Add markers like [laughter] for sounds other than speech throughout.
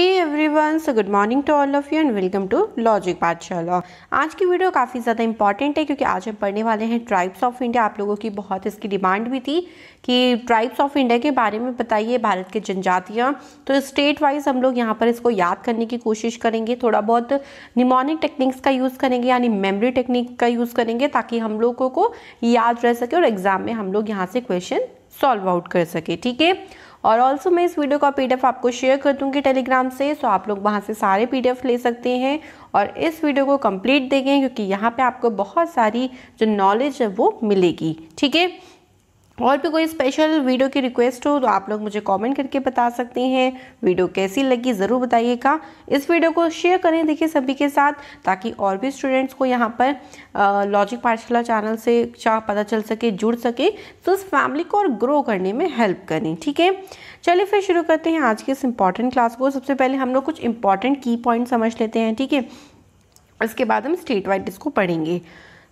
hey one so good morning to all of you and welcome to logic Pathshala आज की video काफ़ी ज़्यादा important है क्योंकि आज हम पढ़ने वाले हैं ट्राइब्स ऑफ इंडिया आप लोगों की बहुत इसकी डिमांड भी थी कि ट्राइब्स ऑफ इंडिया के बारे में बताइए भारत के जनजातियाँ तो स्टेट वाइज हम लोग यहाँ पर इसको याद करने की कोशिश करेंगे थोड़ा बहुत निमोनिक टेक्निक्स का यूज़ करेंगे यानी मेमरी टेक्निक का यूज़ करेंगे ताकि हम लोगों को याद रह सके और एग्ज़ाम में हम लोग यहाँ से क्वेश्चन सॉल्व आउट कर सके ठीक है और ऑल्सो मैं इस वीडियो का पी आपको शेयर कर दूँगी टेलीग्राम से सो आप लोग वहाँ से सारे पी ले सकते हैं और इस वीडियो को कंप्लीट देखें क्योंकि यहाँ पर आपको बहुत सारी जो नॉलेज है वो मिलेगी ठीक है और भी कोई स्पेशल वीडियो की रिक्वेस्ट हो तो आप लोग मुझे कमेंट करके बता सकते हैं वीडियो कैसी लगी ज़रूर बताइएगा इस वीडियो को शेयर करें देखिए सभी के साथ ताकि और भी स्टूडेंट्स को यहाँ पर लॉजिक पाठशाला चैनल से चाह पता चल सके जुड़ सके तो उस फैमिली को और ग्रो करने में हेल्प करें ठीक है चलिए फिर शुरू करते हैं आज की इस इम्पॉर्टेंट क्लास को सबसे पहले हम लोग कुछ इंपॉर्टेंट की पॉइंट समझ लेते हैं ठीक है इसके बाद हम स्टेट वाइड इसको पढ़ेंगे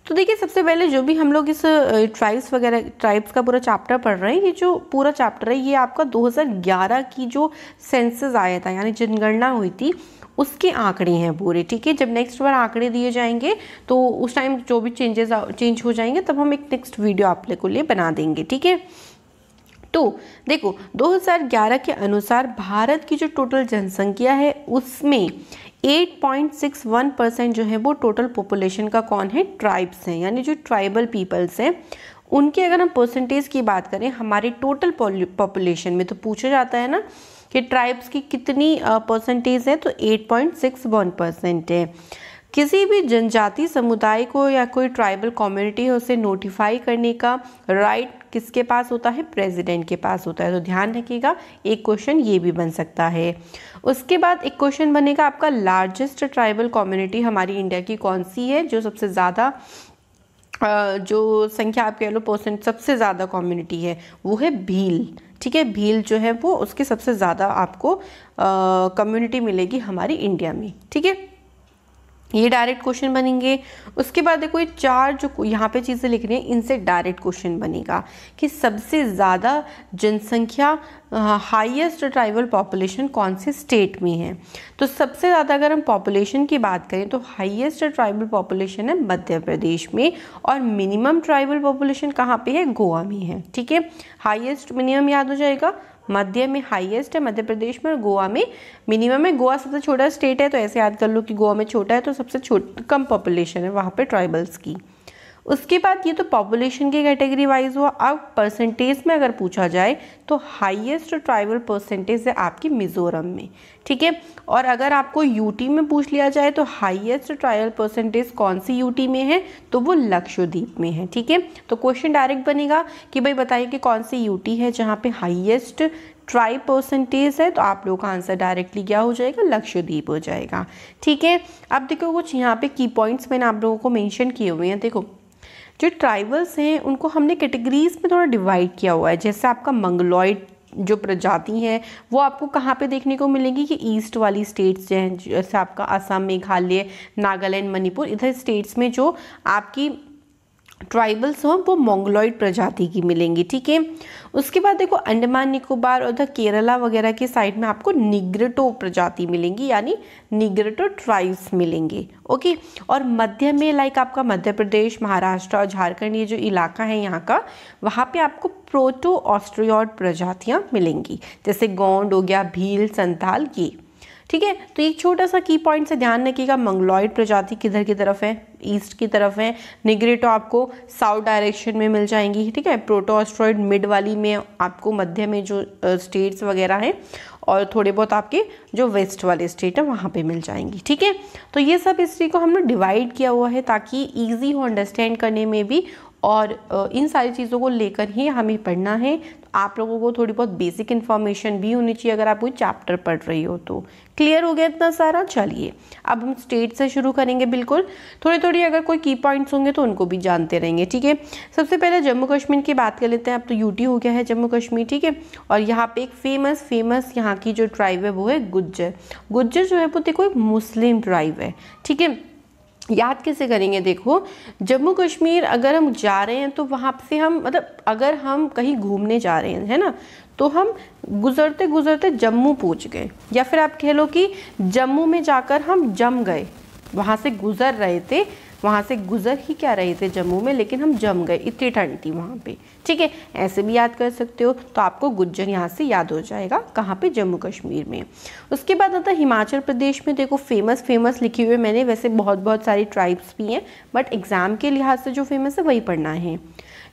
तो देखिए सबसे पहले जो भी हम लोग इस ट्राइब्स वगैरह ट्राइब्स का पूरा चैप्टर पढ़ रहे हैं ये जो पूरा चैप्टर है ये आपका 2011 की जो सेंसेस आया था यानी जनगणना हुई थी उसके आंकड़े हैं पूरे ठीक है जब नेक्स्ट बार आंकड़े दिए जाएंगे तो उस टाइम जो भी चेंजेस चेंज हो जाएंगे तब हम एक नेक्स्ट वीडियो आप लोग को लिए बना देंगे ठीक है तो देखो 2011 के अनुसार भारत की जो टोटल जनसंख्या है उसमें 8.61 परसेंट जो है वो टोटल पॉपुलेशन का कौन है ट्राइब्स हैं यानी जो ट्राइबल पीपल्स हैं उनके अगर हम परसेंटेज की बात करें हमारे टोटल पॉपुलेशन में तो पूछा जाता है ना कि ट्राइब्स की कितनी परसेंटेज है तो 8.61 परसेंट है किसी भी जनजाति समुदाय को या कोई ट्राइबल कम्युनिटी है उसे नोटिफाई करने का राइट किसके पास होता है प्रेसिडेंट के पास होता है तो ध्यान रखिएगा एक क्वेश्चन ये भी बन सकता है उसके बाद एक क्वेश्चन बनेगा आपका लार्जेस्ट ट्राइबल कम्युनिटी हमारी इंडिया की कौन सी है जो सबसे ज़्यादा जो संख्या आप कह लो परसेंट सबसे ज़्यादा कम्युनिटी है वो है भील ठीक है भील जो है वो उसके सबसे ज़्यादा आपको कम्युनिटी मिलेगी हमारी इंडिया में ठीक है ये डायरेक्ट क्वेश्चन बनेंगे उसके बाद देखो ये चार जो यहाँ पे चीज़ें लिख रही हैं इनसे डायरेक्ट क्वेश्चन बनेगा कि सबसे ज़्यादा जनसंख्या हाईएस्ट ट्राइबल पॉपुलेशन कौन से स्टेट में है तो सबसे ज़्यादा अगर हम पॉपुलेशन की बात करें तो हाईएस्ट ट्राइबल पॉपुलेशन है मध्य प्रदेश में और मिनिमम ट्राइबल पॉपुलेशन कहाँ पर है गोवा में है ठीक है हाइएस्ट मिनिमम याद हो जाएगा मध्य में हाईएस्ट है मध्य प्रदेश में और गोवा में मिनिमम है गोवा सबसे छोटा स्टेट है तो ऐसे याद कर लो कि गोवा में छोटा है तो सबसे कम पॉपुलेशन है वहाँ पर ट्राइबल्स की उसके बाद ये तो पॉपुलेशन के कैटेगरी वाइज हुआ अब परसेंटेज में अगर पूछा जाए तो हाईएस्ट ट्राइबल परसेंटेज है आपकी मिज़ोरम में ठीक है और अगर आपको यूटी में पूछ लिया जाए तो हाईएस्ट ट्राइबल परसेंटेज कौन सी यूटी में है तो वो लक्षद्वीप में है ठीक है तो क्वेश्चन डायरेक्ट बनेगा कि भाई बताइए कि कौन सी यूटी है जहाँ पे हाइएस्ट ट्राई परसेंटेज है तो आप लोगों का आंसर डायरेक्टली क्या हो जाएगा लक्षद्वीप हो जाएगा ठीक है अब देखो कुछ यहाँ पे की पॉइंट्स मैंने आप लोगों को मेंशन किए हुए हैं देखो जो ट्राइबल्स हैं उनको हमने कैटेगरीज में थोड़ा डिवाइड किया हुआ है जैसे आपका मंगलॉइड जो प्रजाति हैं वो आपको कहाँ पे देखने को मिलेंगी कि ईस्ट वाली स्टेट्स हैं जैसे आपका असम मेघालय नागालैंड मणिपुर इधर स्टेट्स में जो आपकी ट्राइबल्स हों वो मोंगलॉइड प्रजाति की मिलेंगी ठीक है उसके बाद देखो अंडमान निकोबार और उधर केरला वगैरह की साइड में आपको निग्रटो प्रजाति मिलेंगी यानी निग्रटो ट्राइब्स मिलेंगे ओके और मध्य में लाइक आपका मध्य प्रदेश महाराष्ट्र और झारखंड ये जो इलाका है यहाँ का वहाँ पे आपको प्रोटो ऑस्ट्रियॉड प्रजातियाँ मिलेंगी जैसे गोंड हो गया भील संताल ये ठीक है तो एक छोटा सा की पॉइंट से ध्यान रखिएगा मंगलॉइड प्रजाति किधर की तरफ है ईस्ट की तरफ है निगरेटो तो आपको साउथ डायरेक्शन में मिल जाएंगी ठीक है प्रोटो ऑस्ट्रॉइड मिड वाली में आपको मध्य में जो स्टेट्स वगैरह हैं और थोड़े बहुत आपके जो वेस्ट वाले स्टेट हैं वहाँ पे मिल जाएंगी ठीक है तो ये सब हिस्ट्री को हमने डिवाइड किया हुआ है ताकि ईजी हो अंडरस्टैंड करने में भी और इन सारी चीज़ों को लेकर ही हमें पढ़ना है तो आप लोगों को थोड़ी बहुत बेसिक इन्फॉर्मेशन भी होनी चाहिए अगर आप कोई चैप्टर पढ़ रही हो तो क्लियर हो गया इतना सारा चलिए अब हम स्टेट से शुरू करेंगे बिल्कुल थोड़ी थोड़ी अगर कोई की पॉइंट्स होंगे तो उनको भी जानते रहेंगे ठीक है सबसे पहले जम्मू कश्मीर की बात कर लेते हैं अब तो यूटी हो गया है जम्मू कश्मीर ठीक है और यहाँ पर एक फेमस फेमस यहाँ की जो ट्राइब है वो है गुज्जर गुज्जर जो है वो देखो एक मुस्लिम ट्राइब है ठीक है याद कैसे करेंगे देखो जम्मू कश्मीर अगर हम जा रहे हैं तो वहाँ से हम मतलब अगर हम कहीं घूमने जा रहे हैं है ना तो हम गुज़रते गुज़रते जम्मू पहुँच गए या फिर आप कह लो कि जम्मू में जाकर हम जम गए वहाँ से गुज़र रहे थे वहाँ से गुजर ही क्या रहे थे जम्मू में लेकिन हम जम गए इतनी ठंड थी वहाँ पे ठीक है ऐसे भी याद कर सकते हो तो आपको गुज्जर यहाँ से याद हो जाएगा कहाँ पे जम्मू कश्मीर में उसके बाद आता हिमाचल प्रदेश में देखो फेमस फेमस लिखे हुए मैंने वैसे बहुत बहुत सारी ट्राइब्स भी हैं बट एग्ज़ाम के लिहाज से जो फेमस है वही पढ़ना है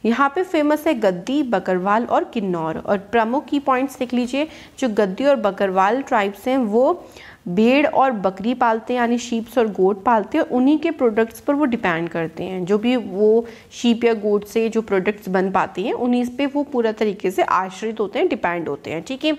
यहाँ पे फेमस है गद्दी बकरवाल और किन्नौर और प्रमुख की पॉइंट्स देख लीजिए जो गद्दी और बकरवाल ट्राइब्स हैं वो भेड़ और बकरी पालते हैं यानी शीप्स और गोट पालते हैं उन्हीं के प्रोडक्ट्स पर वो डिपेंड करते हैं जो भी वो शीप या गोट से जो प्रोडक्ट्स बन पाते हैं उन्हीं पे वो पूरा तरीके से आश्रित होते हैं डिपेंड होते हैं ठीक है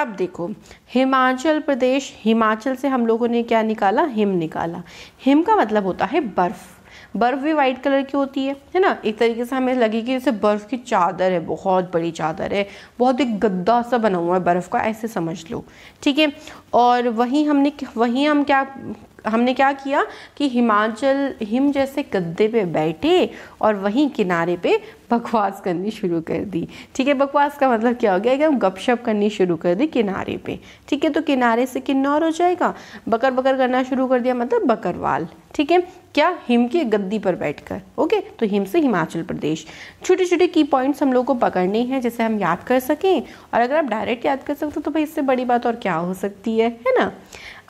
अब देखो हिमाचल प्रदेश हिमाचल से हम लोगों ने क्या निकाला हिम निकाला हिम का मतलब होता है बर्फ़ बर्फ़ भी वाइट कलर की होती है है ना एक तरीके से हमें लगे कि जैसे बर्फ़ की चादर है बहुत बड़ी चादर है बहुत एक गद्दा सा बना हुआ है बर्फ़ का ऐसे समझ लो ठीक है और वहीं हमने वहीं हम क्या हमने क्या किया कि हिमाचल हिम जैसे गद्दे पे बैठे और वहीं किनारे पे बकवास करनी शुरू कर दी ठीक है बकवास का मतलब क्या हो गया कि हम गपशप करनी शुरू कर दी किनारे पे ठीक है तो किनारे से किन्नौर हो जाएगा बकर बकर करना शुरू कर दिया मतलब बकरवाल ठीक है क्या हिम की गद्दी पर बैठकर ओके तो हिम से हिमाचल प्रदेश छोटे छोटे की पॉइंट्स हम लोग को पकड़ने हैं जैसे हम याद कर सकें और अगर आप डायरेक्ट याद कर सकते हो तो भाई इससे बड़ी बात और क्या हो सकती है है ना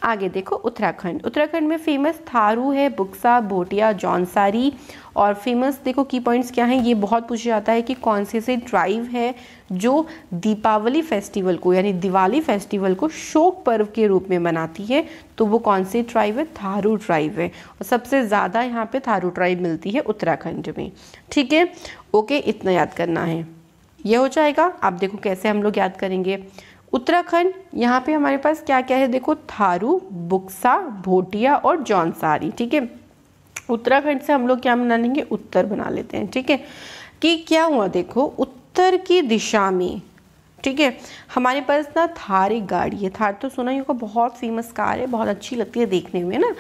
आगे देखो उत्तराखंड उत्तराखंड में फेमस थारू है बुक्सा भोटिया जौनसारी और फेमस देखो की पॉइंट्स क्या हैं ये बहुत पूछा जाता है कि कौन से से ड्राइव है जो दीपावली फेस्टिवल को यानी दिवाली फेस्टिवल को शोक पर्व के रूप में मनाती है तो वो कौन सी ट्राइव है थारू ट्राइव है और सबसे ज़्यादा यहाँ पे थारू ट्राइव मिलती है उत्तराखंड में ठीक है ओके इतना याद करना है यह हो जाएगा आप देखो कैसे हम लोग याद करेंगे उत्तराखंड यहाँ पे हमारे पास क्या क्या है देखो थारू बुक्सा भोटिया और जौनसारी ठीक है उत्तराखंड से हम लोग क्या बना लेंगे उत्तर बना लेते हैं ठीक है कि क्या हुआ देखो उत्तर की दिशा में ठीक है हमारे पास ना थार एक गाड़ी है थार तो सुना ही होगा बहुत फेमस कार है बहुत अच्छी लगती है देखने में ना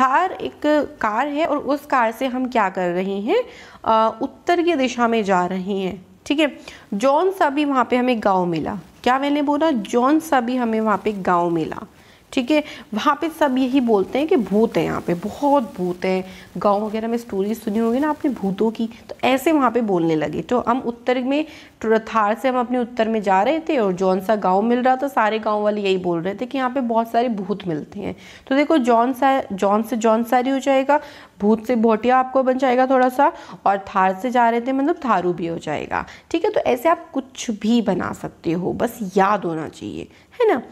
थार एक कार है और उस कार से हम क्या कर रहे हैं उत्तर की दिशा में जा रहे हैं ठीक है जौन सा भी वहाँ पे हमें गांव मिला क्या मैंने बोला जॉन सा भी हमें वहाँ पे गांव मिला ठीक है वहाँ पे सब यही बोलते हैं कि भूत है यहाँ पे बहुत भूत है गांव वगैरह में स्टोरीज सुनी होगी ना आपने भूतों की तो ऐसे वहाँ पे बोलने लगे तो हम उत्तर में थार से हम अपने उत्तर में जा रहे थे और जौन सा गाँव मिल रहा था सारे गांव वाले यही बोल रहे थे कि यहाँ पे बहुत सारे भूत मिलते हैं तो देखो जौन सा जौन से जौन सारी हो जाएगा भूत से भोटिया आपको बन जाएगा थोड़ा सा और थार से जा रहे थे मतलब थारू भी हो जाएगा ठीक है तो ऐसे आप कुछ भी बना सकते हो बस याद होना चाहिए है ना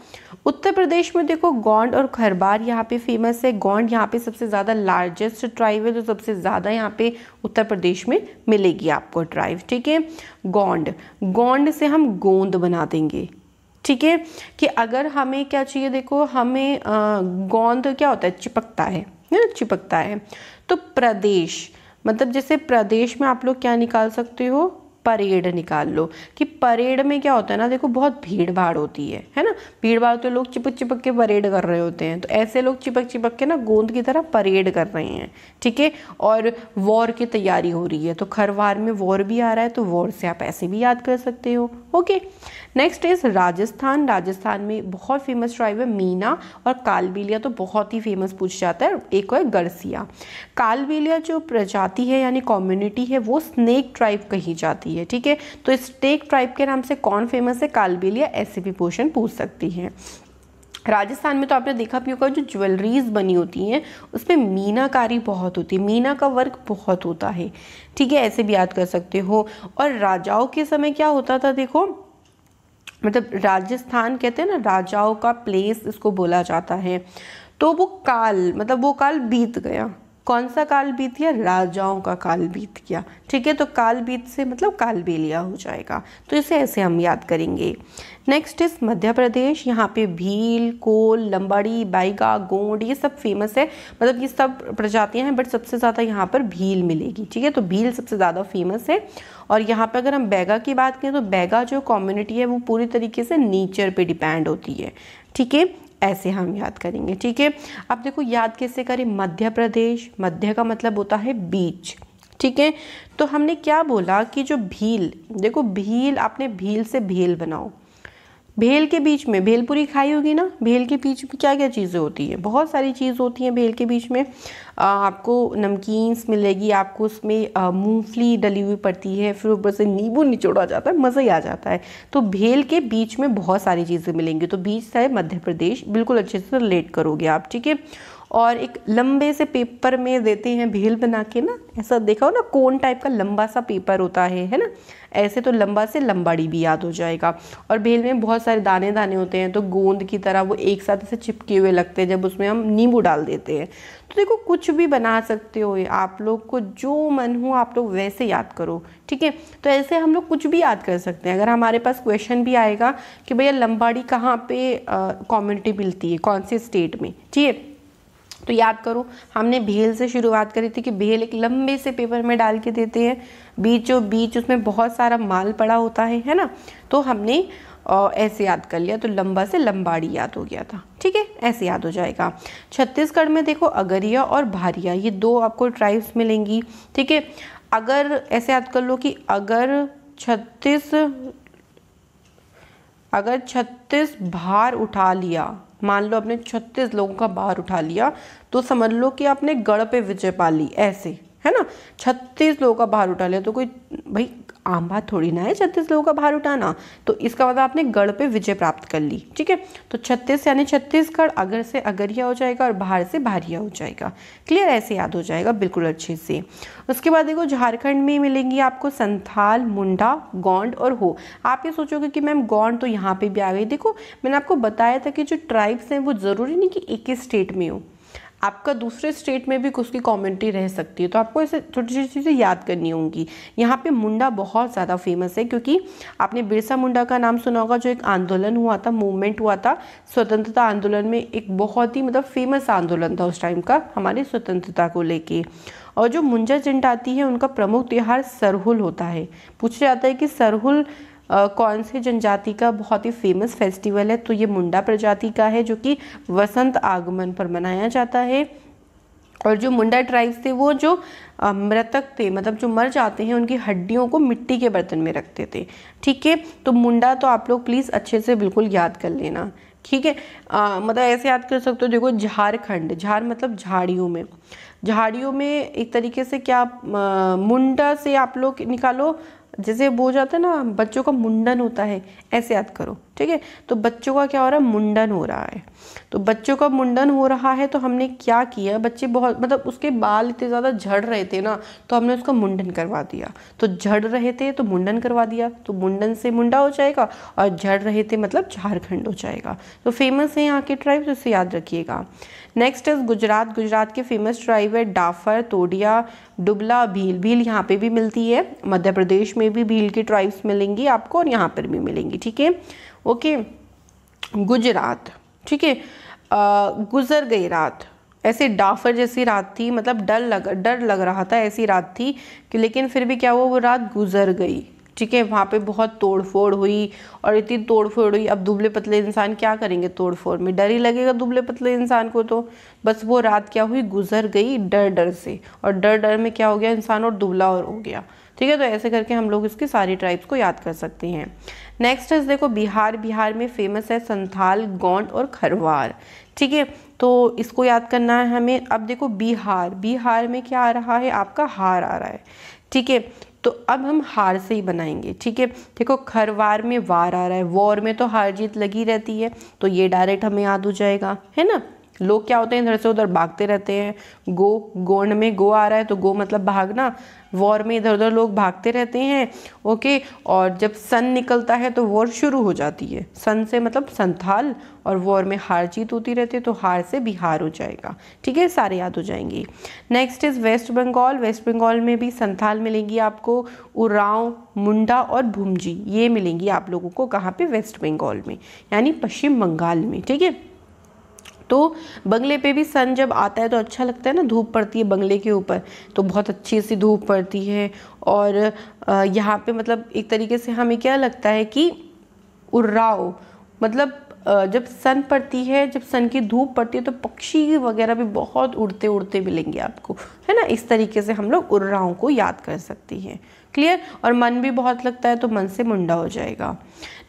उत्तर प्रदेश में देखो गोंड और खरबार यहाँ पे फेमस है गोंड यहाँ पे सबसे ज़्यादा लार्जेस्ट ट्राइब है जो सबसे ज़्यादा यहाँ पे उत्तर प्रदेश में मिलेगी आपको ट्राइब ठीक है गोंड गोंड से हम गोंद बना देंगे ठीक है कि अगर हमें क्या चाहिए देखो हमें गोंद क्या होता है चिपकता है ना चिपकता है तो प्रदेश मतलब जैसे प्रदेश में आप लोग क्या निकाल सकते हो परेड निकाल लो कि परेड में क्या होता है ना देखो बहुत भीड़ भाड़ होती है है ना भीड़ भाड़ तो लोग चिपक चिपक के परेड कर रहे होते हैं तो ऐसे लोग चिपक चिपक के ना गोंद की तरह परेड कर रहे हैं ठीक है और वॉर की तैयारी हो रही है तो खरवार में वॉर भी आ रहा है तो वॉर से आप ऐसे भी याद कर सकते हो okay next is Rajasthan Rajasthan में बहुत फेमस ट्राइब है मीना और कालबेलिया तो बहुत ही फेमस पूछ जाता है एक है गरसिया कालबेलिया जो प्रजाति है यानी कम्युनिटी है वो स्नेक ट्राइब कही जाती है ठीक है तो स्नेक ट्राइब के नाम से कौन फेमस है कालबेलिया ऐसे भी क्वेश्चन पूछ सकती है राजस्थान में तो आपने देखा भी होगा जो ज्वेलरीज बनी होती हैं उसमें मीनाकारी बहुत होती है मीना का वर्क बहुत होता है ठीक है ऐसे भी याद कर सकते हो और राजाओं के समय क्या होता था देखो मतलब राजस्थान कहते हैं ना राजाओं का प्लेस इसको बोला जाता है तो वो काल मतलब वो काल बीत गया कौन सा काल बीत गया राजाओं का काल बीत गया ठीक है तो काल बीत से मतलब काल बेलिया हो जाएगा तो इसे ऐसे हम याद करेंगे नेक्स्ट इज़ मध्य प्रदेश यहाँ पे भील कोल लंबाड़ी बाइगा गोंड ये सब फेमस है मतलब ये सब प्रजातियाँ हैं बट सबसे ज़्यादा यहाँ पर भील मिलेगी ठीक है तो भील सबसे ज़्यादा फेमस है और यहाँ पर अगर हम बैगा की बात करें तो बैगा जो कम्युनिटी है वो पूरी तरीके से नेचर पर डिपेंड होती है ठीक है ऐसे हम याद करेंगे ठीक है अब देखो याद कैसे करें मध्य प्रदेश मध्य का मतलब होता है बीच ठीक है तो हमने क्या बोला कि जो भील देखो भील आपने भील से भील बनाओ भेल के बीच में भेलपुरी खाई होगी ना भेल के बीच में क्या क्या चीज़ें होती हैं बहुत सारी चीज़ होती हैं भेल के बीच में आ, आपको नमकीन्स मिलेगी आपको उसमें मूंगफली डली हुई पड़ती है फिर ऊपर से नींबू निचोड़ा जाता है मज़ा ही आ जाता है तो भेल के बीच में बहुत सारी चीज़ें मिलेंगी तो बीच से मध्य प्रदेश बिल्कुल अच्छे से रिलेट करोगे आप ठीक है और एक लंबे से पेपर में देते हैं भील बना के ना ऐसा देखा हो ना कोन टाइप का लंबा सा पेपर होता है है ना ऐसे तो लंबा से लंबाड़ी भी याद हो जाएगा और भील में बहुत सारे दाने दाने होते हैं तो गोंद की तरह वो एक साथ ऐसे चिपके हुए लगते हैं जब उसमें हम नींबू डाल देते हैं तो देखो कुछ भी बना सकते हो आप लोग को जो मन हो आप लोग वैसे याद करो ठीक है तो ऐसे हम लोग कुछ भी याद कर सकते हैं अगर हमारे पास क्वेश्चन भी आएगा कि भैया लंबाड़ी कहाँ पे कम्युनिटी मिलती है कौन से स्टेट में ठीक है तो याद करो हमने भेल से शुरुआत करी थी कि भेल एक लंबे से पेपर में डाल के देते हैं बीचों बीच उसमें बहुत सारा माल पड़ा होता है है ना तो हमने ऐसे याद कर लिया तो लंबा से लंबाड़ी याद हो गया था ठीक है ऐसे याद हो जाएगा छत्तीसगढ़ में देखो अगरिया और भारिया ये दो आपको ट्राइब्स मिलेंगी ठीक है अगर ऐसे याद कर लो कि अगर छत्तीस अगर छत्तीस भार उठा लिया मान लो आपने छत्तीस लोगों का बाहर उठा लिया तो समझ लो कि आपने गढ़ पे विजय पा ली ऐसे है ना छत्तीस लोगों का बाहर उठा लिया तो कोई भाई आम बात थोड़ी ना है छत्तीस लोगों का भार उठाना तो इसका मतलब आपने गढ़ पे विजय प्राप्त कर ली ठीक है तो छत्तीस यानी छत्तीसगढ़ अगर से अगरिया हो जाएगा और भार से भारिया हो जाएगा क्लियर ऐसे याद हो जाएगा बिल्कुल अच्छे से उसके बाद देखो झारखंड में मिलेंगी आपको संथाल मुंडा गौंड और हो आप ये सोचोगे कि मैम गोंड तो यहाँ पे भी आ गई देखो मैंने आपको बताया था कि जो ट्राइब्स हैं वो ज़रूरी नहीं कि एक ही स्टेट में हो आपका दूसरे स्टेट में भी कुछ की कॉमेंट्री रह सकती है तो आपको इसे छोटी छोटी चीज़ें याद करनी होंगी यहाँ पे मुंडा बहुत ज़्यादा फेमस है क्योंकि आपने बिरसा मुंडा का नाम सुना होगा जो एक आंदोलन हुआ था मूवमेंट हुआ था स्वतंत्रता आंदोलन में एक बहुत ही मतलब फेमस आंदोलन था उस टाइम का हमारी स्वतंत्रता को लेके और जो मुंजा जनजाति है उनका प्रमुख त्यौहार सरहुल होता है पूछा जाता है कि सरहुल कौन से जनजाति का बहुत ही फेमस फेस्टिवल है तो ये मुंडा प्रजाति का है जो कि वसंत आगमन पर मनाया जाता है और जो मुंडा ट्राइब्स थे वो जो मृतक थे मतलब जो मर जाते हैं उनकी हड्डियों को मिट्टी के बर्तन में रखते थे ठीक है तो मुंडा तो आप लोग प्लीज़ अच्छे से बिल्कुल याद कर लेना ठीक है मतलब ऐसे याद कर सकते हो देखो झारखंड झार मतलब झाड़ियों में झाड़ियों में एक तरीके से क्या आ, मुंडा से आप लोग निकालो जैसे बोल जाता है ना बच्चों का मुंडन होता है ऐसे याद करो ठीक है तो बच्चों का क्या हो रहा है मुंडन हो रहा है तो बच्चों का मुंडन हो रहा है तो हमने क्या किया बच्चे बहुत मतलब उसके बाल इतने ज़्यादा झड़ रहे थे ना तो हमने उसका मुंडन करवा दिया तो झड़ रहे थे तो मुंडन करवा दिया तो मुंडन से मुंडा हो जाएगा और झड़ रहे थे मतलब झारखंड हो जाएगा तो फेमस है यहाँ के ट्राइब्स तो इसे याद रखिएगा नेक्स्ट इज गुजरात गुजरात के फेमस ट्राइब है डाफर तोडिया डुबला भील भील यहाँ पे भी मिलती है मध्य प्रदेश में भी भील की ट्राइब्स मिलेंगी आपको और यहाँ पर भी मिलेंगी ठीक है ओके गुजरात ठीक है गुजर गई रात ऐसे डाफर जैसी रात थी मतलब डर लग डर लग रहा था ऐसी रात थी कि लेकिन फिर भी क्या हुआ वो रात गुजर गई ठीक है वहाँ पे बहुत तोड़फोड़ हुई और इतनी तोड़फोड़ हुई अब दुबले पतले इंसान क्या करेंगे तोड़फोड़ में डर ही लगेगा दुबले पतले इंसान को तो बस वो रात क्या हुई गुजर गई डर डर से और डर डर में क्या हो गया इंसान और दुबला और हो गया ठीक है तो ऐसे करके हम लोग इसके सारी ट्राइब्स को याद कर सकते हैं नेक्स्ट है देखो बिहार बिहार में फेमस है संथाल गोंड और खरवार ठीक है तो इसको याद करना है हमें अब देखो बिहार बिहार में क्या आ रहा है आपका हार आ रहा है ठीक है तो अब हम हार से ही बनाएंगे ठीक है देखो खरवार में वार आ रहा है वॉर में तो हार जीत लगी रहती है तो ये डायरेक्ट हमें याद हो जाएगा है ना लोग क्या होते हैं इधर से उधर भागते रहते हैं गो गोंड में गो आ रहा है तो गो मतलब भागना वॉर में इधर उधर लोग भागते रहते हैं ओके और जब सन निकलता है तो वॉर शुरू हो जाती है सन से मतलब संथाल और वॉर में हार जीत होती रहती है तो हार से बिहार हो जाएगा ठीक है सारे याद हो जाएंगे नेक्स्ट इज़ वेस्ट बंगाल वेस्ट बंगाल में भी संथाल मिलेंगी आपको उराव मुंडा और भूमजी ये मिलेंगी आप लोगों को कहाँ पे वेस्ट बंगाल में यानी पश्चिम बंगाल में ठीक है तो बंगले पे भी सन जब आता है तो अच्छा लगता है ना धूप पड़ती है बंगले के ऊपर तो बहुत अच्छी सी धूप पड़ती है और यहाँ पे मतलब एक तरीके से हमें क्या लगता है कि उर्राओ मतलब जब सन पड़ती है जब सन की धूप पड़ती है तो पक्षी वगैरह भी बहुत उड़ते उड़ते मिलेंगे आपको है ना इस तरीके से हम लोग उर्राओं को याद कर सकती हैं क्लियर और मन भी बहुत लगता है तो मन से मुंडा हो जाएगा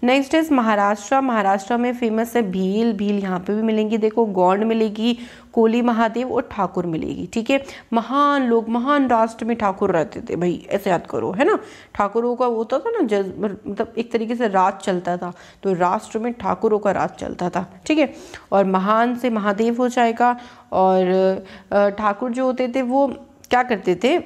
नेक्स्ट इज महाराष्ट्र महाराष्ट्र में फेमस है भील भील यहाँ पे भी मिलेंगी देखो गौंड मिलेगी कोली महादेव और ठाकुर मिलेगी ठीक है महान लोग महान राष्ट्र में ठाकुर रहते थे भाई ऐसे याद करो है ना ठाकुरों का होता था ना जज मतलब एक तरीके से राज चलता था तो राष्ट्र में ठाकुरों का राज चलता था ठीक है और महान से महादेव हो जाएगा और ठाकुर जो होते थे वो क्या करते थे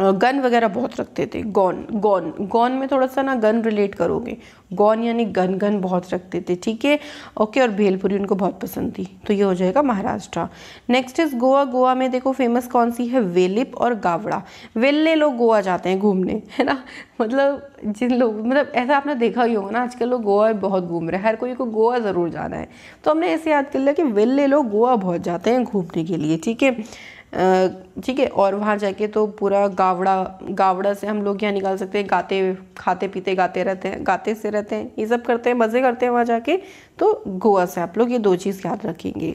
गन वगैरह बहुत रखते थे गॉन गॉन गॉन में थोड़ा सा ना गन रिलेट करोगे गॉन यानी गन गन बहुत रखते थे ठीक है ओके और भेलपुरी उनको बहुत पसंद थी तो ये हो जाएगा महाराष्ट्र नेक्स्ट इज गोवा गोवा में देखो फेमस कौन सी है वेलिप और गावड़ा वेल्ले लोग गोवा जाते हैं घूमने है ना मतलब जिन लोग मतलब ऐसा आपने देखा ही होगा ना आजकल लोग गोवा बहुत घूम रहे हैं हर कोई को गोवा ज़रूर जाना है तो हमने ऐसे याद कर लिया कि वेल्ले लोग गोवा बहुत जाते हैं घूमने के लिए ठीक है ठीक है और वहाँ जाके तो पूरा गावड़ा गावड़ा से हम लोग यहाँ निकाल सकते हैं गाते खाते पीते गाते रहते हैं गाते से रहते हैं ये सब करते हैं मज़े करते हैं वहाँ जाके तो गोवा से आप लोग ये दो चीज़ याद रखेंगे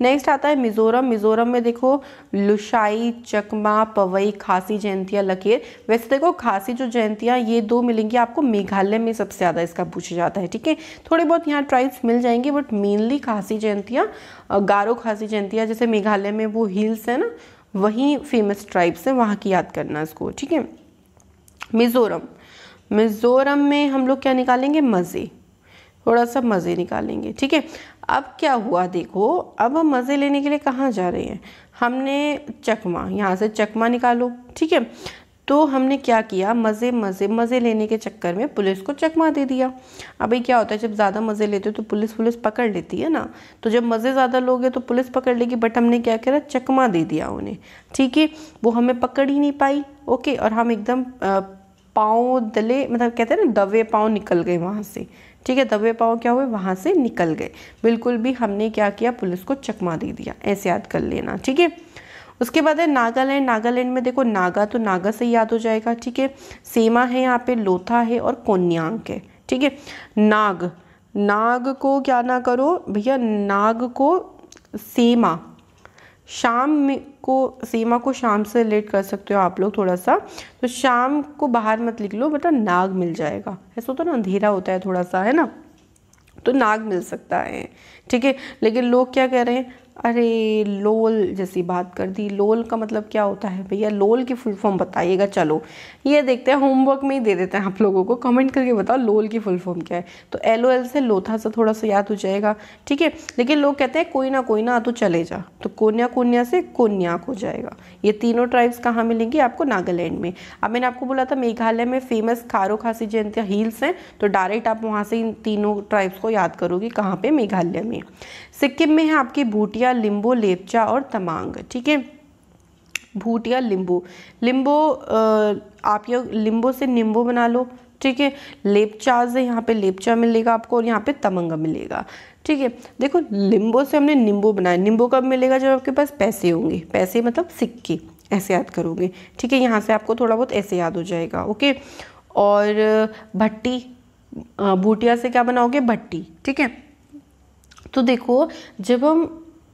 नेक्स्ट आता है मिजोरम मिजोरम में देखो लुशाई चकमा पवई खासी जयंतिया लकीर वैसे देखो खासी जो जयंतियाँ ये दो मिलेंगी आपको मेघालय में सबसे ज़्यादा इसका पूछा जाता है ठीक है थोड़ी बहुत यहाँ ट्राइब्स मिल जाएंगे बट मेनली खासी जयंतियाँ गारो खासी जयंतियाँ जैसे मेघालय में वो हिल्स है ना वहीं फेमस ट्राइब्स हैं वहाँ की याद करना इसको ठीक है मिज़ोरम मिज़ोरम में हम लोग क्या निकालेंगे मज़े थोड़ा सा मज़े निकालेंगे ठीक है अब क्या हुआ देखो अब हम मज़े लेने के लिए कहाँ जा रहे हैं हमने चकमा यहाँ से चकमा निकालो ठीक है तो हमने क्या किया मज़े मज़े मज़े लेने के चक्कर में पुलिस को चकमा दे दिया अब क्या होता है जब ज़्यादा मज़े लेते हो तो पुलिस पुलिस पकड़ लेती है ना तो जब मज़े ज़्यादा लोगे तो पुलिस पकड़ लेगी बट हमने क्या करा चकमा दे दिया उन्हें ठीक है वो हमें पकड़ ही नहीं पाई ओके और हम एकदम पाँव दले मतलब कहते हैं ना दवे पाँव निकल गए वहाँ से ठीक है दबे पाँव क्या हुए वहाँ से निकल गए बिल्कुल भी हमने क्या किया पुलिस को चकमा दे दिया ऐसे याद कर लेना ठीक है उसके बाद है नागालैंड नागालैंड में देखो नागा तो नागा से याद हो जाएगा ठीक है सेमा है यहाँ पे लोथा है और कोन्यांक है ठीक है नाग नाग को क्या ना करो भैया नाग को सेमा शाम में को सीमा को शाम से रिलेट कर सकते हो आप लोग थोड़ा सा तो शाम को बाहर मत निकलो लो मतलब बेटा नाग मिल जाएगा ऐसा होता तो है ना अंधेरा होता है थोड़ा सा है ना तो नाग मिल सकता है ठीक है लेकिन लोग क्या कह रहे हैं अरे लोल जैसी बात कर दी लोल का मतलब क्या होता है भैया लोल की फुल फॉर्म बताइएगा चलो ये देखते हैं होमवर्क में ही दे देते हैं आप लोगों को कमेंट करके बताओ लोल की फुल फॉर्म क्या है तो एल ओ एल से लोथा सा थोड़ा सा याद हो जाएगा ठीक है लेकिन लोग कहते हैं कोई ना कोई ना तो चले जा तो कोन्या कोन्या से कोन्याक हो जाएगा ये तीनों ट्राइब्स कहाँ मिलेंगी आपको नागालैंड में अब मैंने आपको बोला था मेघालय में फेमस खारो खासी जयंतिया हिल्स हैं तो डायरेक्ट आप वहाँ से इन तीनों ट्राइब्स को याद करोगे कहाँ पर मेघालय में सिक्किम में है आपकी भूटिया भूटिया लिम्बो लेपचा और तमांग ठीक है भूटिया लिंबू लिम्बो आप ये लिम्बो से निम्बो बना लो ठीक है लेपचा से यहाँ पे लेपचा मिलेगा आपको और यहाँ पे तमंग मिलेगा ठीक है देखो लिम्बो से हमने नींबू बनाया नींबू कब मिलेगा जब आपके पास पैसे होंगे पैसे मतलब सिक्के ऐसे याद करोगे ठीक है यहाँ से आपको थोड़ा बहुत ऐसे याद हो जाएगा ओके और भट्टी भूटिया से क्या बनाओगे भट्टी ठीक है तो देखो जब हम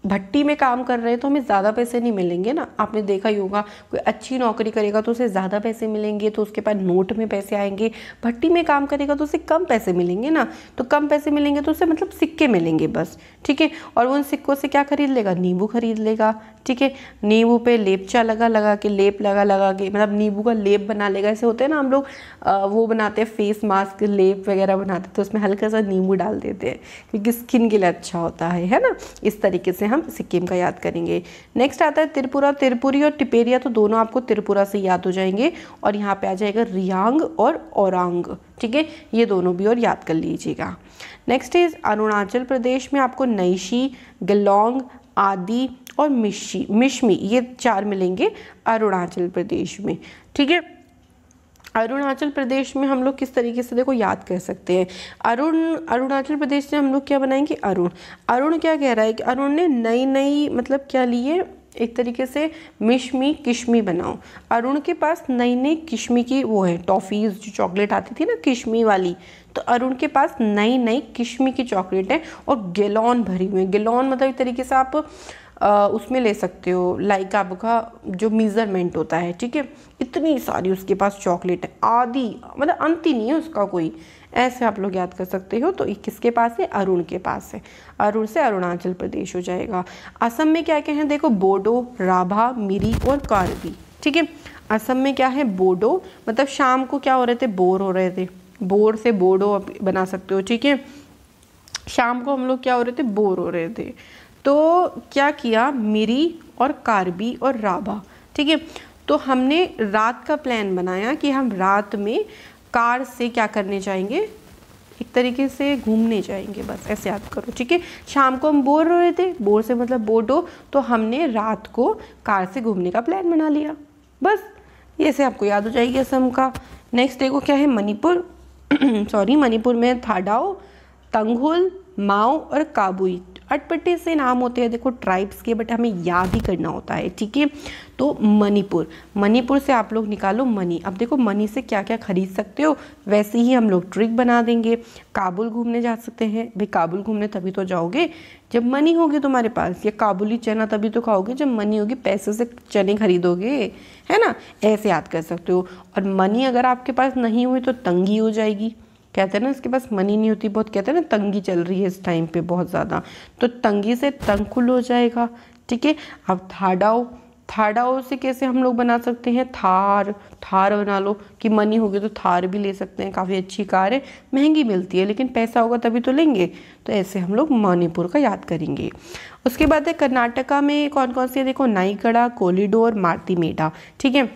भट्टी में काम कर रहे हैं तो हमें ज़्यादा पैसे नहीं मिलेंगे ना आपने देखा ही होगा कोई अच्छी नौकरी करेगा तो उसे ज़्यादा पैसे मिलेंगे तो उसके पास नोट में पैसे आएंगे भट्टी में काम करेगा तो उसे कम पैसे मिलेंगे ना तो कम पैसे मिलेंगे तो उसे मतलब सिक्के मिलेंगे बस ठीक है और उन सिक्कों से क्या खरीद लेगा नींबू खरीद लेगा ठीक है नींबू पे लेपचा लगा लगा के लेप लगा लगा के मतलब नींबू का लेप बना लेगा ऐसे होते हैं ना हम लोग वो बनाते हैं फेस मास्क लेप वगैरह बनाते तो उसमें हल्का सा नींबू डाल देते हैं क्योंकि स्किन के लिए अच्छा होता है है ना इस तरीके से हम सिक्किम का याद करेंगे नेक्स्ट आता है त्रिपुरा त्रिपुरी और टिपेरिया तो दोनों आपको त्रिपुरा से याद हो जाएंगे और यहाँ पे आ जाएगा रियांग और औरंग ठीक है ये दोनों भी और याद कर लीजिएगा नेक्स्ट इज अरुणाचल प्रदेश में आपको नईशी गलोंग आदि और मिशी मिशमी ये चार मिलेंगे अरुणाचल प्रदेश में ठीक है अरुणाचल प्रदेश में हम लोग किस तरीके से देखो याद कर सकते हैं अरुण अरुणाचल प्रदेश से हम लोग क्या बनाएंगे अरुण अरुण क्या कह रहा है कि अरुण ने नई नई मतलब क्या लिए एक तरीके से मिशमी किशमी बनाओ अरुण के पास नई नई किशमी की वो है टॉफ़ीज़ जो चॉकलेट आती थी ना किशमी वाली तो अरुण के पास नई नई किशमी की चॉकलेट है और गेलॉन भरी हुई है गेलॉन मतलब एक तरीके से आप उसमें ले सकते हो लाइक आपका जो मेज़रमेंट होता है ठीक है इतनी सारी उसके पास चॉकलेट है आदि मतलब अंत ही नहीं है उसका कोई ऐसे आप लोग याद कर सकते हो तो किसके पास है अरुण के पास है अरुण से अरुणाचल प्रदेश हो जाएगा असम में क्या क्या है देखो बोडो राभा मिरी और कारबी ठीक है असम में क्या है बोडो मतलब शाम को क्या हो रहे थे बोर हो रहे थे बोर से बोडो बना सकते हो ठीक है शाम को हम लोग क्या हो रहे थे बोर हो रहे थे तो क्या किया मिरी और कार्बी और राबा ठीक है तो हमने रात का प्लान बनाया कि हम रात में कार से क्या करने जाएंगे एक तरीके से घूमने जाएंगे बस ऐसे याद करो ठीक है शाम को हम बोर हो रहे थे बोर से मतलब बोर्ड हो तो हमने रात को कार से घूमने का प्लान बना लिया बस ये से आपको याद हो जाएगी असम का नेक्स्ट देखो क्या है मणिपुर सॉरी [clears throat] मणिपुर में थाडाओ तंगहुल माओ और काबुई अटपटे से नाम होते हैं देखो ट्राइब्स के बट हमें याद ही करना होता है ठीक है तो मणिपुर मणिपुर से आप लोग निकालो मनी अब देखो मनी से क्या क्या खरीद सकते हो वैसे ही हम लोग ट्रिक बना देंगे काबुल घूमने जा सकते हैं भाई काबुल घूमने तभी तो जाओगे जब मनी होगी तुम्हारे पास या काबुली चना तभी तो खाओगे जब मनी होगी पैसे से चने खरीदोगे है ना ऐसे याद कर सकते हो और मनी अगर आपके पास नहीं हुई तो तंगी हो जाएगी कहते हैं ना इसके पास मनी नहीं होती बहुत कहते हैं ना तंगी चल रही है इस टाइम पे बहुत ज़्यादा तो तंगी से तंग खुल हो जाएगा ठीक है अब थाडाओ थाडाओ से कैसे हम लोग बना सकते हैं थार थार बना लो कि मनी होगी तो थार भी ले सकते हैं काफ़ी अच्छी कार है महंगी मिलती है लेकिन पैसा होगा तभी तो लेंगे तो ऐसे हम लोग मणिपुर का याद करेंगे उसके बाद है कर्नाटका में कौन कौन से देखो नाइकड़ा कोलिडोर मेढा ठीक है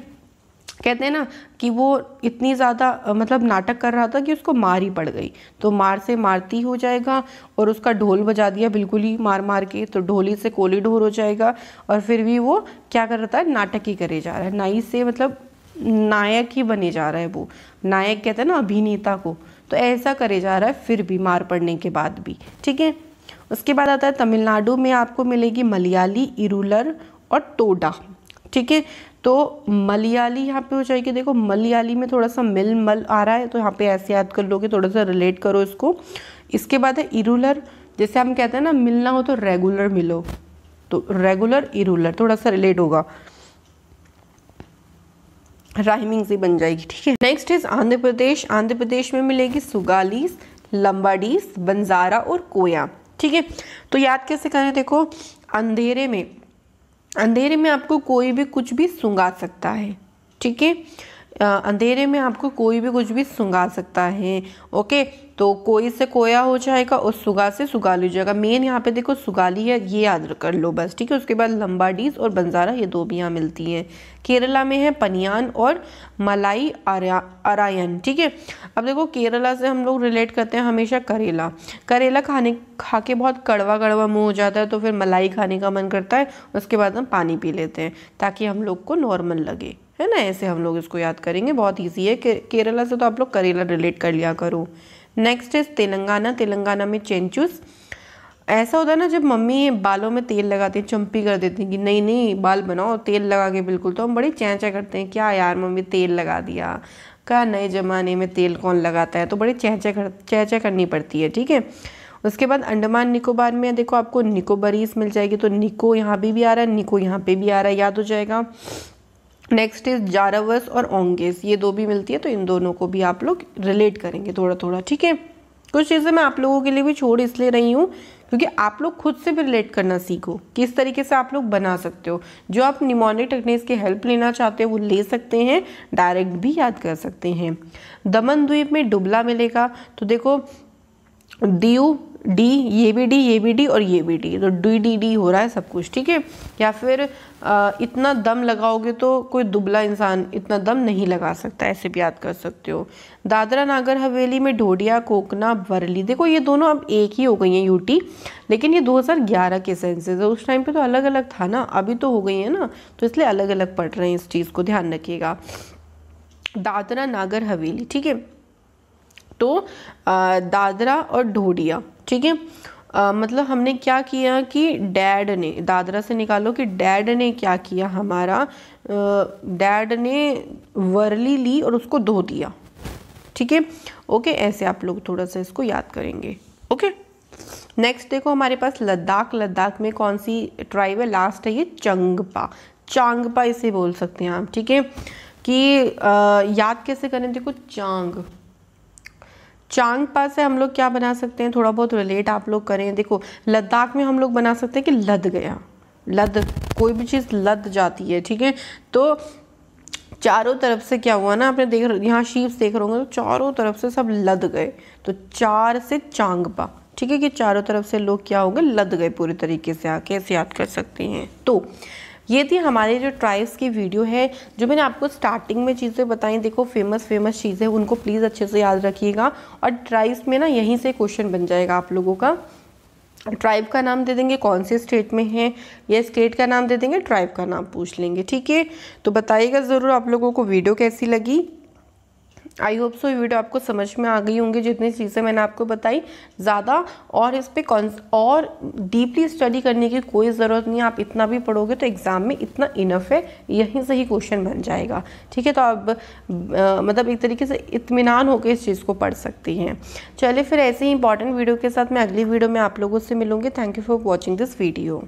कहते हैं ना कि वो इतनी ज़्यादा मतलब नाटक कर रहा था कि उसको मार ही पड़ गई तो मार से मारती हो जाएगा और उसका ढोल बजा दिया बिल्कुल ही मार मार के तो ढोली से कोली ढोर हो जाएगा और फिर भी वो क्या कर रहा था नाटक ही करे जा रहा है नाई से मतलब नायक ही बने जा रहा है वो नायक कहते हैं ना अभिनेता को तो ऐसा करे जा रहा है फिर भी मार पड़ने के बाद भी ठीक है उसके बाद आता है तमिलनाडु में आपको मिलेगी मलयाली इरुलर और टोडा ठीक है तो मलयाली यहाँ पे हो जाएगी देखो मलयाली में थोड़ा सा मिल मल आ रहा है तो यहाँ पे ऐसे याद कर लोगे थोड़ा सा रिलेट करो इसको इसके बाद है इरुलर जैसे हम कहते हैं ना मिलना हो तो रेगुलर मिलो तो रेगुलर इरुलर थोड़ा सा रिलेट होगा राहिमिंग से बन जाएगी ठीक है नेक्स्ट इज आंध्र प्रदेश आंध्र प्रदेश में मिलेगी सुगालीस लंबाडीस बंजारा और कोया ठीक है तो याद कैसे करें देखो अंधेरे में अंधेरे में आपको कोई भी कुछ भी सुंगा सकता है ठीक है अंधेरे में आपको कोई भी कुछ भी सुंगा सकता है ओके तो कोई से कोया हो जाएगा और सुगा से सुगाली हो जाएगा मेन यहाँ पे देखो सुगाली है ये याद कर लो बस ठीक है उसके बाद लंबाडीज और बंजारा ये दो भी यहाँ मिलती हैं केरला में है पनियान और मलाई अरायन ठीक है अब देखो केरला से हम लोग रिलेट करते हैं हमेशा करेला करेला खाने खा के बहुत कड़वा कड़वा मुँह हो जाता है तो फिर मलाई खाने का मन करता है उसके बाद हम पानी पी लेते हैं ताकि हम लोग को नॉर्मल लगे है ना ऐसे हम लोग इसको याद करेंगे बहुत ईजी है केरला से तो आप लोग करेला रिलेट कर लिया करो नेक्स्ट इज तेलंगाना तेलंगाना में चेंचूस ऐसा होता है ना जब मम्मी बालों में तेल लगाती है चम्पी कर देती है कि नहीं नहीं बाल बनाओ तेल लगा के बिल्कुल तो हम बड़े चैचा करते हैं क्या यार मम्मी तेल लगा दिया क्या नए ज़माने में तेल कौन लगाता है तो बड़े चहचा कर चहचा करनी पड़ती है ठीक है उसके बाद अंडमान निकोबार में देखो आपको निकोबरीज मिल जाएगी तो निको यहाँ पर भी, भी आ रहा है निको यहाँ पे भी आ रहा है याद हो जाएगा नेक्स्ट इज जारावस और ओंगेस ये दो भी मिलती है तो इन दोनों को भी आप लोग रिलेट करेंगे थोड़ा थोड़ा ठीक है कुछ चीज़ें मैं आप लोगों के लिए भी छोड़ इसलिए रही हूँ क्योंकि आप लोग खुद से भी रिलेट करना सीखो किस तरीके से आप लोग बना सकते हो जो आप निमोनिक टेक्निक्स की हेल्प लेना चाहते हो वो ले सकते हैं डायरेक्ट भी याद कर सकते हैं दमन द्वीप में डुबला मिलेगा तो देखो डी यू डी ये भी डी ये भी डी और ये भी डी तो डी डी डी हो रहा है सब कुछ ठीक है या फिर आ, इतना दम लगाओगे तो कोई दुबला इंसान इतना दम नहीं लगा सकता ऐसे भी याद कर सकते हो दादरा नागर हवेली में ढोडिया कोकना बरली देखो ये दोनों अब एक ही हो गई हैं यूटी लेकिन ये 2011 के सेंसेस है उस टाइम पे तो अलग अलग था ना अभी तो हो गई है ना तो इसलिए अलग अलग पढ़ रहे हैं इस चीज़ को ध्यान रखिएगा दादरा नागर हवेली ठीक है तो दादरा और ढोडिया ठीक है मतलब हमने क्या किया कि डैड ने दादरा से निकालो कि डैड ने क्या किया हमारा डैड ने वर्ली ली और उसको धो दिया ठीक है ओके ऐसे आप लोग थोड़ा सा इसको याद करेंगे ओके नेक्स्ट देखो हमारे पास लद्दाख लद्दाख में कौन सी ट्राइब है लास्ट है ये चंगपा चांगपा इसे बोल सकते हैं आप ठीक है कि आ, याद कैसे करें देखो चांग चांग पास से हम लोग क्या बना सकते हैं थोड़ा बहुत रिलेट आप लोग करें देखो लद्दाख में हम लोग बना सकते हैं कि लद गया लद कोई भी चीज़ लद जाती है ठीक है तो चारों तरफ से क्या हुआ ना आपने देख यहाँ शीप्स देख रहे होंगे तो चारों तरफ से सब लद गए तो चार से चांगपा ठीक है कि चारों तरफ से लोग क्या होंगे लद गए पूरे तरीके से आके ऐसे याद कर सकते हैं तो ये थी हमारे जो ट्राइब्स की वीडियो है जो मैंने आपको स्टार्टिंग में चीज़ें बताई देखो फेमस फेमस चीज़ें उनको प्लीज़ अच्छे से याद रखिएगा और ट्राइब्स में ना यहीं से क्वेश्चन बन जाएगा आप लोगों का ट्राइब का नाम दे देंगे कौन से स्टेट में है या स्टेट का नाम दे देंगे ट्राइब का नाम पूछ लेंगे ठीक है तो बताइएगा ज़रूर आप लोगों को वीडियो कैसी लगी आई होप सो ये वीडियो आपको समझ में आ गई होंगी जितनी चीज़ें मैंने आपको बताई ज़्यादा और इस पर और डीपली स्टडी करने की कोई ज़रूरत नहीं है आप इतना भी पढ़ोगे तो एग्ज़ाम में इतना इनफ है यहीं से ही क्वेश्चन बन जाएगा ठीक है तो आप आ, मतलब एक तरीके से इतमान होकर इस चीज़ को पढ़ सकती हैं चलिए फिर ऐसे ही इंपॉर्टेंट वीडियो के साथ मैं अगली वीडियो में आप लोगों से मिलूँगी thank you for watching this video